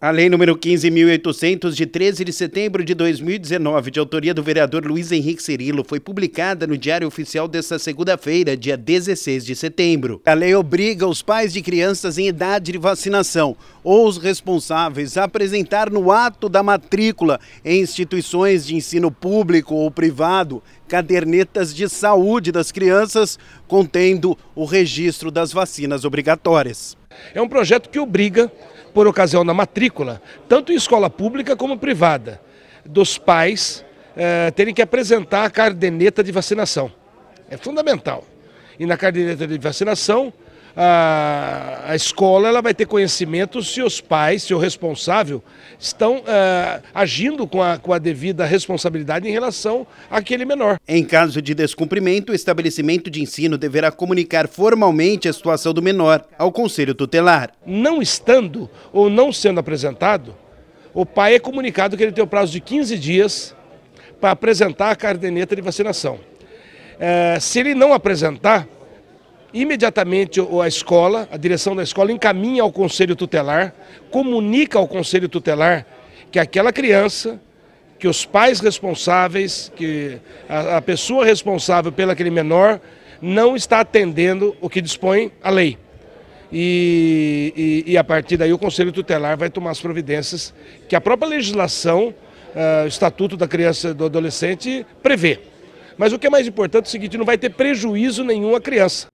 A lei número 15.800, de 13 de setembro de 2019, de autoria do vereador Luiz Henrique Cirilo, foi publicada no Diário Oficial desta segunda-feira, dia 16 de setembro. A lei obriga os pais de crianças em idade de vacinação ou os responsáveis a apresentar no ato da matrícula em instituições de ensino público ou privado cadernetas de saúde das crianças contendo o registro das vacinas obrigatórias. É um projeto que obriga por ocasião da matrícula, tanto em escola pública como privada, dos pais eh, terem que apresentar a cardeneta de vacinação. É fundamental. E na cardeneta de vacinação, a, a escola ela vai ter conhecimento se os pais, se o responsável, estão uh, agindo com a, com a devida responsabilidade em relação àquele menor. Em caso de descumprimento, o estabelecimento de ensino deverá comunicar formalmente a situação do menor ao conselho tutelar. Não estando ou não sendo apresentado, o pai é comunicado que ele tem o prazo de 15 dias para apresentar a cardeneta de vacinação. É, se ele não apresentar, imediatamente a escola, a direção da escola encaminha ao conselho tutelar, comunica ao conselho tutelar que aquela criança, que os pais responsáveis, que a, a pessoa responsável pelo aquele menor não está atendendo o que dispõe a lei. E, e, e, a partir daí o Conselho Tutelar vai tomar as providências que a própria legislação, uh, o Estatuto da Criança e do Adolescente prevê. Mas o que é mais importante é o seguinte, não vai ter prejuízo nenhum à criança.